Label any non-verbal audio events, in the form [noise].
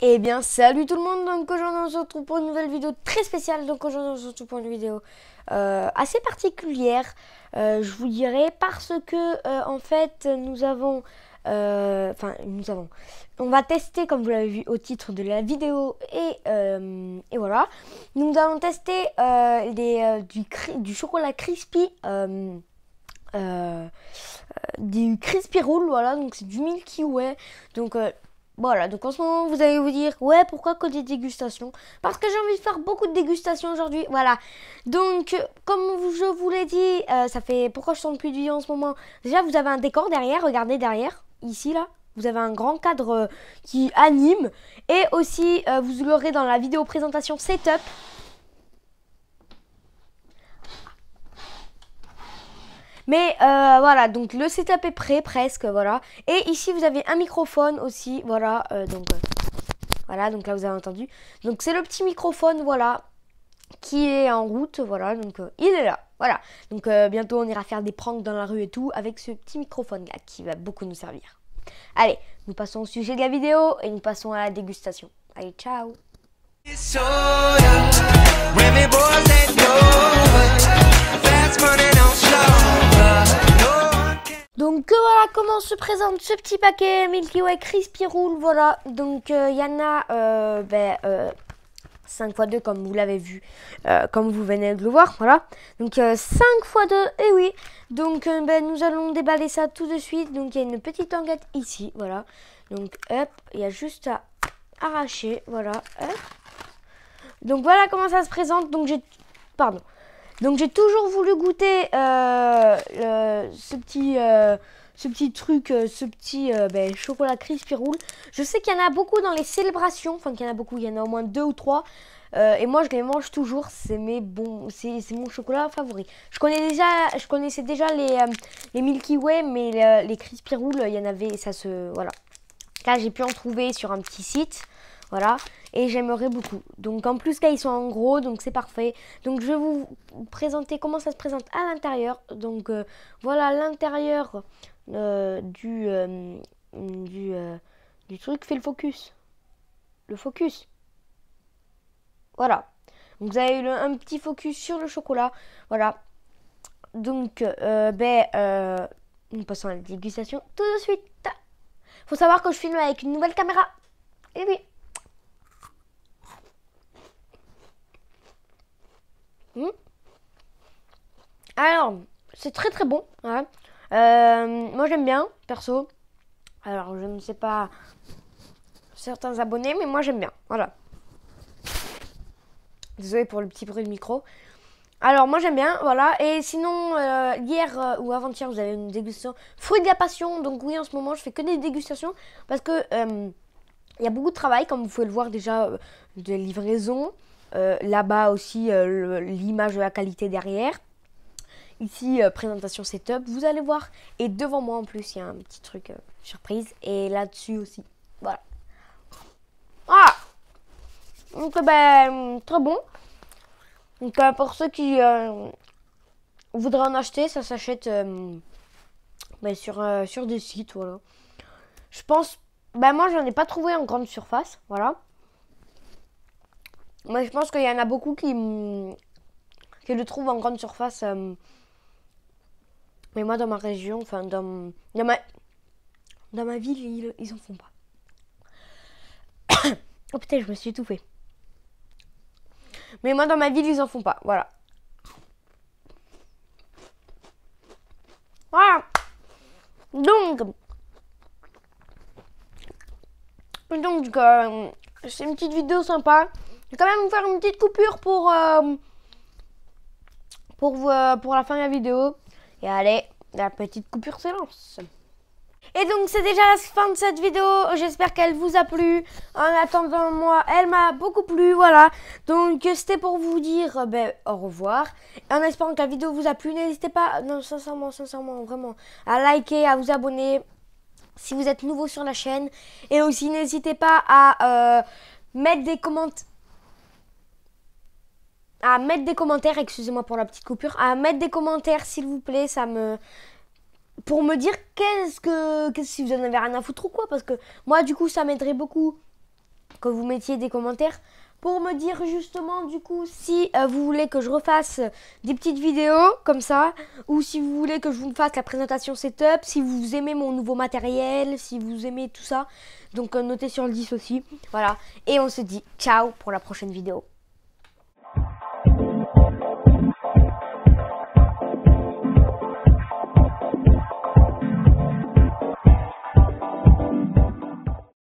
Et eh bien, salut tout le monde. Donc aujourd'hui, on se retrouve pour une nouvelle vidéo très spéciale. Donc aujourd'hui, on se retrouve pour une vidéo euh, assez particulière, euh, je vous dirais, parce que euh, en fait, nous avons, enfin, nous avons, on va tester, comme vous l'avez vu au titre de la vidéo, et, et voilà. Nous allons tester du, du chocolat crispy. Euh, euh, du Crispy Roll, voilà, donc c'est du Milky Way. Donc euh, voilà, donc en ce moment, vous allez vous dire, ouais, pourquoi côté dégustation Parce que j'ai envie de faire beaucoup de dégustation aujourd'hui, voilà. Donc, comme je vous l'ai dit, ça fait, pourquoi je sens plus de vie en ce moment Déjà, vous avez un décor derrière, regardez derrière, ici, là, vous avez un grand cadre qui anime. Et aussi, vous l'aurez dans la vidéo présentation setup. Mais euh, voilà, donc le setup est prêt presque, voilà. Et ici, vous avez un microphone aussi, voilà. Euh, donc euh, voilà, donc là, vous avez entendu. Donc c'est le petit microphone, voilà, qui est en route, voilà. Donc il est là, voilà. Donc bientôt, on ira faire des pranks dans la rue et tout avec ce petit microphone-là qui va beaucoup nous servir. Allez, nous passons au sujet de la vidéo et nous passons à la dégustation. Allez, ciao se présente ce petit paquet Milky Way Crispy Roll, voilà. Donc il euh, y en a euh, ben, euh, 5x2 comme vous l'avez vu, euh, comme vous venez de le voir, voilà. Donc 5x2, euh, et oui. Donc ben, nous allons déballer ça tout de suite. Donc il y a une petite enquête ici, voilà. Donc hop, il y a juste à arracher, voilà. Donc voilà comment ça se présente. Donc j'ai... Pardon. Donc j'ai toujours voulu goûter ce petit ce petit truc, euh, ce petit euh, ben, chocolat crispy roule. Je sais qu'il y en a beaucoup dans les célébrations, enfin qu'il y en a beaucoup, il y en a au moins deux ou trois. Euh, et moi je les mange toujours, c'est mes bons, c'est mon chocolat favori. Je connais déjà, je connaissais déjà les, les Milky Way, mais les crispy il y en avait, ça se, voilà. Là j'ai pu en trouver sur un petit site. Voilà, et j'aimerais beaucoup. Donc en plus là ils sont en gros, donc c'est parfait. Donc je vais vous présenter comment ça se présente à l'intérieur. Donc voilà l'intérieur euh, du, euh, euh, du, truc, fait le focus. Le focus. Voilà. Donc vous avez eu un petit focus sur le chocolat. Voilà. Donc, ben, nous passons à la dégustation tout de suite. Faut savoir que je filme avec une nouvelle caméra. Et oui. Hmm. Alors, c'est très très bon. Hein. Euh, moi j'aime bien, perso. Alors je ne sais pas certains abonnés, mais moi j'aime bien. Voilà. Désolé pour le petit bruit de micro. Alors moi j'aime bien, voilà. Et sinon, euh, hier euh, ou avant-hier, vous avez une dégustation fruit de la passion. Donc oui, en ce moment, je fais que des dégustations parce que il y a beaucoup de travail, comme vous pouvez le voir déjà, des livraisons. Là-bas aussi, l'image de la qualité derrière ici euh, présentation setup, vous allez voir. Et devant moi en plus, il y a un petit truc euh, surprise. Et là-dessus aussi. Voilà. Ah Donc euh, ben, très bon. Donc pour ceux qui voudraient en acheter, ça s'achète ben, sur, des sites, voilà. Je pense... Ben moi, n'en ai pas trouvé en grande surface, voilà. Mais je pense qu'il y en a beaucoup qui, le trouvent en grande surface. Mais moi, dans ma région, enfin, dans, ma, dans ma ville, ils, ils en font pas. [coughs] oh putain, je me suis étouffée. Mais moi, dans ma ville, ils en font pas. Voilà. Voilà. Donc. Donc, euh, c'est une petite vidéo sympa. Je vais quand même vous faire une petite coupure pour. Euh, pour, euh, pour la fin de la vidéo. Et allez, la petite coupure se Et donc c'est déjà la fin de cette vidéo, j'espère qu'elle vous a plu. En attendant moi, elle m'a beaucoup plu, voilà. Donc c'était pour vous dire ben, au revoir. En espérant que la vidéo vous a plu, n'hésitez pas, non sincèrement, sincèrement, vraiment, à liker, à vous abonner si vous êtes nouveau sur la chaîne. Et aussi n'hésitez pas à euh, mettre des commentaires à mettre des commentaires, excusez-moi pour la petite coupure, à mettre des commentaires s'il vous plaît, ça me pour me dire qu'est-ce que quest si vous en avez rien à foutre ou quoi parce que moi du coup ça m'aiderait beaucoup que vous mettiez des commentaires pour me dire justement du coup si euh, vous voulez que je refasse des petites vidéos comme ça ou si vous voulez que je vous fasse la présentation setup, si vous aimez mon nouveau matériel, si vous aimez tout ça. Donc euh, notez sur le 10 aussi. Voilà et on se dit ciao pour la prochaine vidéo.